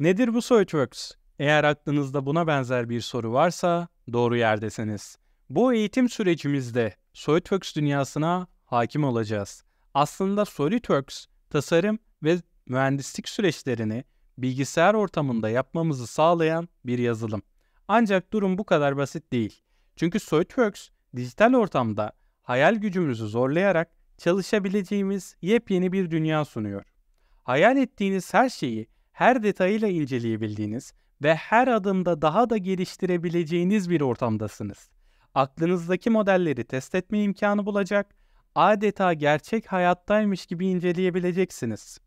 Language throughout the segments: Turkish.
Nedir bu SOLIDWORKS? Eğer aklınızda buna benzer bir soru varsa doğru yerdesiniz. Bu eğitim sürecimizde SOLIDWORKS dünyasına hakim olacağız. Aslında SOLIDWORKS tasarım ve mühendislik süreçlerini bilgisayar ortamında yapmamızı sağlayan bir yazılım. Ancak durum bu kadar basit değil. Çünkü SOLIDWORKS dijital ortamda hayal gücümüzü zorlayarak çalışabileceğimiz yepyeni bir dünya sunuyor. Hayal ettiğiniz her şeyi her detayıyla inceleyebildiğiniz ve her adımda daha da geliştirebileceğiniz bir ortamdasınız. Aklınızdaki modelleri test etme imkanı bulacak, adeta gerçek hayattaymış gibi inceleyebileceksiniz.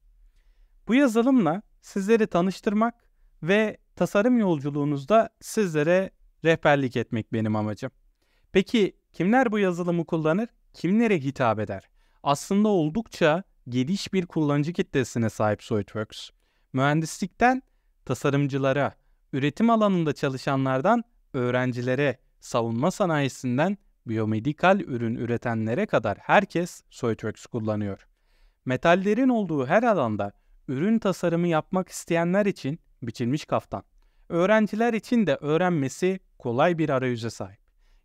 Bu yazılımla sizleri tanıştırmak ve tasarım yolculuğunuzda sizlere rehberlik etmek benim amacım. Peki kimler bu yazılımı kullanır? Kimlere hitap eder? Aslında oldukça geniş bir kullanıcı kitlesine sahip Soytworks mühendislikten tasarımcılara, üretim alanında çalışanlardan öğrencilere, savunma sanayisinden biyomedikal ürün üretenlere kadar herkes Soytworks kullanıyor. Metallerin olduğu her alanda ürün tasarımı yapmak isteyenler için biçilmiş kaftan. Öğrenciler için de öğrenmesi kolay bir arayüze sahip.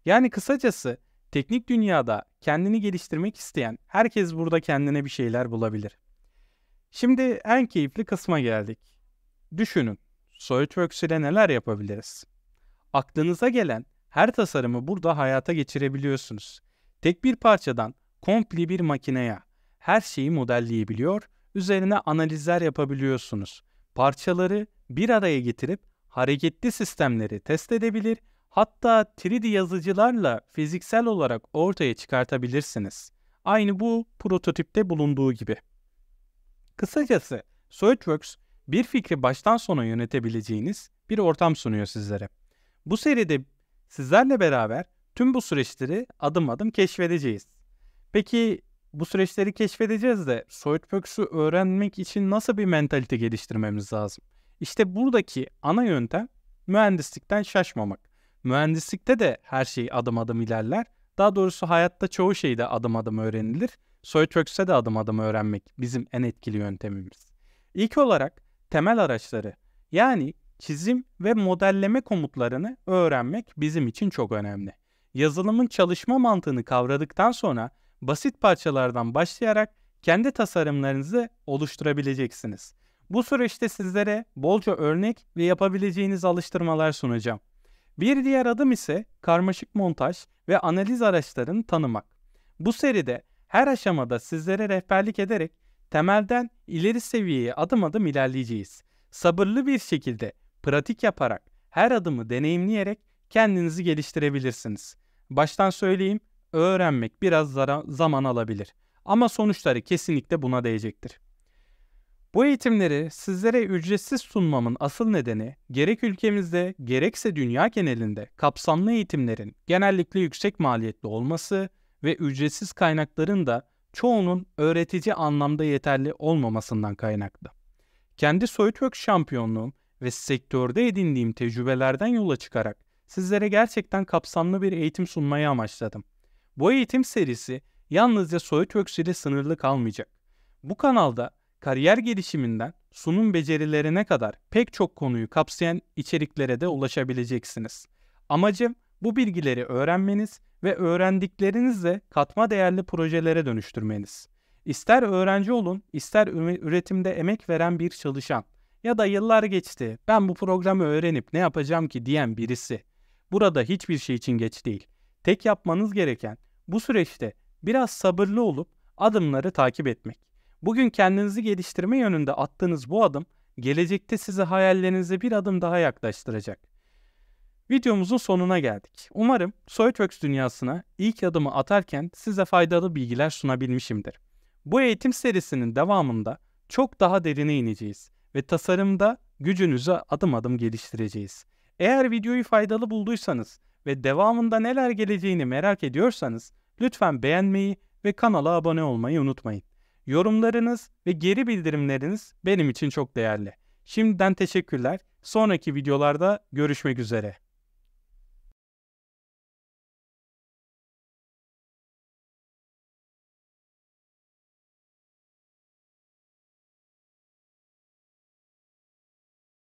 Yani kısacası teknik dünyada kendini geliştirmek isteyen herkes burada kendine bir şeyler bulabilir. Şimdi en keyifli kısma geldik. Düşünün, SolidWorks ile neler yapabiliriz? Aklınıza gelen her tasarımı burada hayata geçirebiliyorsunuz. Tek bir parçadan komple bir makineye her şeyi modelleyebiliyor, üzerine analizler yapabiliyorsunuz. Parçaları bir araya getirip hareketli sistemleri test edebilir, hatta 3D yazıcılarla fiziksel olarak ortaya çıkartabilirsiniz. Aynı bu prototipte bulunduğu gibi. Kısacası SearchWorks bir fikri baştan sona yönetebileceğiniz bir ortam sunuyor sizlere. Bu seride sizlerle beraber tüm bu süreçleri adım adım keşfedeceğiz. Peki bu süreçleri keşfedeceğiz de SoilWorks'u öğrenmek için nasıl bir mentalite geliştirmemiz lazım? İşte buradaki ana yöntem mühendislikten şaşmamak. Mühendislikte de her şey adım adım ilerler. Daha doğrusu hayatta çoğu şey de adım adım öğrenilir. Soytöks'e de adım adım öğrenmek bizim en etkili yöntemimiz. İlk olarak temel araçları yani çizim ve modelleme komutlarını öğrenmek bizim için çok önemli. Yazılımın çalışma mantığını kavradıktan sonra basit parçalardan başlayarak kendi tasarımlarınızı oluşturabileceksiniz. Bu süreçte sizlere bolca örnek ve yapabileceğiniz alıştırmalar sunacağım. Bir diğer adım ise karmaşık montaj ve analiz araçlarını tanımak. Bu seride her aşamada sizlere rehberlik ederek temelden ileri seviyeye adım adım ilerleyeceğiz. Sabırlı bir şekilde pratik yaparak her adımı deneyimleyerek kendinizi geliştirebilirsiniz. Baştan söyleyeyim, öğrenmek biraz zaman alabilir ama sonuçları kesinlikle buna değecektir. Bu eğitimleri sizlere ücretsiz sunmamın asıl nedeni gerek ülkemizde gerekse dünya genelinde kapsamlı eğitimlerin genellikle yüksek maliyetli olması ve ücretsiz kaynakların da çoğunun öğretici anlamda yeterli olmamasından kaynaklı. Kendi soyutwork şampiyonluğum ve sektörde edindiğim tecrübelerden yola çıkarak sizlere gerçekten kapsamlı bir eğitim sunmayı amaçladım. Bu eğitim serisi yalnızca soyutworks ile sınırlı kalmayacak. Bu kanalda kariyer gelişiminden sunum becerilerine kadar pek çok konuyu kapsayan içeriklere de ulaşabileceksiniz. Amacım bu bilgileri öğrenmeniz ve öğrendiklerinizle katma değerli projelere dönüştürmeniz. İster öğrenci olun, ister üretimde emek veren bir çalışan ya da yıllar geçti ben bu programı öğrenip ne yapacağım ki diyen birisi. Burada hiçbir şey için geç değil. Tek yapmanız gereken bu süreçte biraz sabırlı olup adımları takip etmek. Bugün kendinizi geliştirme yönünde attığınız bu adım gelecekte sizi hayallerinize bir adım daha yaklaştıracak. Videomuzun sonuna geldik. Umarım SolidWorks dünyasına ilk adımı atarken size faydalı bilgiler sunabilmişimdir. Bu eğitim serisinin devamında çok daha derine ineceğiz ve tasarımda gücünüzü adım adım geliştireceğiz. Eğer videoyu faydalı bulduysanız ve devamında neler geleceğini merak ediyorsanız lütfen beğenmeyi ve kanala abone olmayı unutmayın. Yorumlarınız ve geri bildirimleriniz benim için çok değerli. Şimdiden teşekkürler. Sonraki videolarda görüşmek üzere.